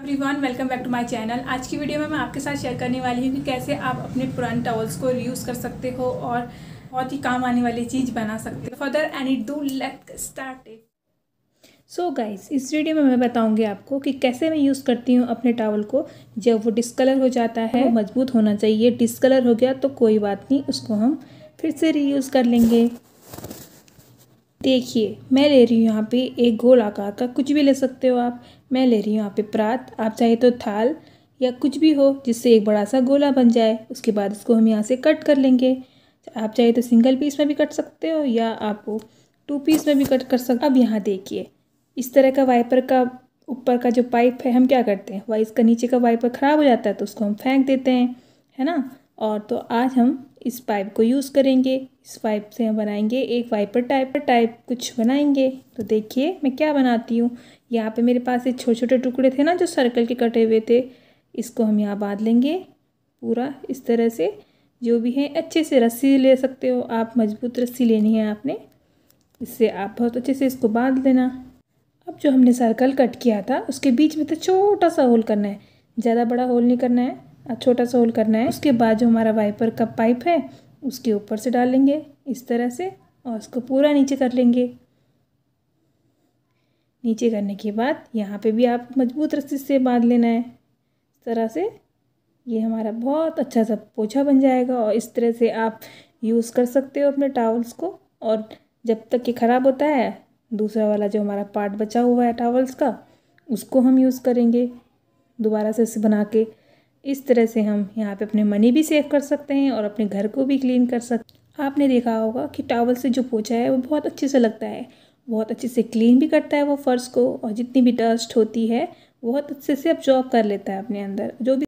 everyone welcome back to my channel आज की video में मैं आपके साथ शेयर करने वाली हूँ कि कैसे आप अपने पुराने टॉवल्स को रीयूज़ कर सकते हो और बहुत ही काम आने वाली चीज़ बना सकते हो further and it do let start it so guys इस वीडियो में मैं बताऊंगी आपको कि कैसे मैं यूज़ करती हूँ अपने टावल को जब वो डिसकलर हो जाता है तो मजबूत होना चाहिए डिसकलर हो गया तो कोई बात नहीं उसको हम फिर से रीयूज़ कर लेंगे देखिए मैं ले रही हूँ यहाँ पे एक गोल आकार का कुछ भी ले सकते हो आप मैं ले रही हूँ यहाँ पे प्रात आप चाहे तो थाल या कुछ भी हो जिससे एक बड़ा सा गोला बन जाए उसके बाद इसको हम यहाँ से कट कर लेंगे आप चाहे तो सिंगल पीस में भी कट सकते हो या आप टू पीस में भी कट कर सकते अब यहाँ देखिए इस तरह का वाइपर का ऊपर का जो पाइप है हम क्या करते हैं वाइस का नीचे का वाइपर ख़राब हो जाता है तो उसको हम फेंक देते हैं है ना और तो आज हम इस पाइप को यूज़ करेंगे इस पाइप से हम बनाएंगे एक वाइपर टाइप टाइप कुछ बनाएंगे तो देखिए मैं क्या बनाती हूँ यहाँ पे मेरे पास ये छोटे छोटे टुकड़े थे ना जो सर्कल के कटे हुए थे इसको हम यहाँ बांध लेंगे पूरा इस तरह से जो भी है अच्छे से रस्सी ले सकते हो आप मजबूत रस्सी लेनी है आपने इससे आप बहुत अच्छे से इसको बांध लेना अब जो हमने सर्कल कट किया था उसके बीच में तो छोटा सा होल करना है ज़्यादा बड़ा होल नहीं करना है छोटा सा होल करना है उसके बाद जो हमारा वाइपर का पाइप है उसके ऊपर से डालेंगे इस तरह से और उसको पूरा नीचे कर लेंगे नीचे करने के बाद यहाँ पे भी आप मजबूत रस्सी से बांध लेना है इस तरह से ये हमारा बहुत अच्छा सा पोछा बन जाएगा और इस तरह से आप यूज़ कर सकते हो अपने टावल्स को और जब तक ये ख़राब होता है दूसरा वाला जो हमारा पार्ट बचा हुआ है टावल्स का उसको हम यूज़ करेंगे दोबारा से इसे बना के इस तरह से हम यहाँ पे अपने मनी भी सेव कर सकते हैं और अपने घर को भी क्लीन कर सकते आपने देखा होगा कि टावल से जो पोछा है वो बहुत अच्छे से लगता है बहुत अच्छे से क्लीन भी करता है वो फ़र्श को और जितनी भी डस्ट होती है बहुत अच्छे से अब्जॉर्ब कर लेता है अपने अंदर जो भी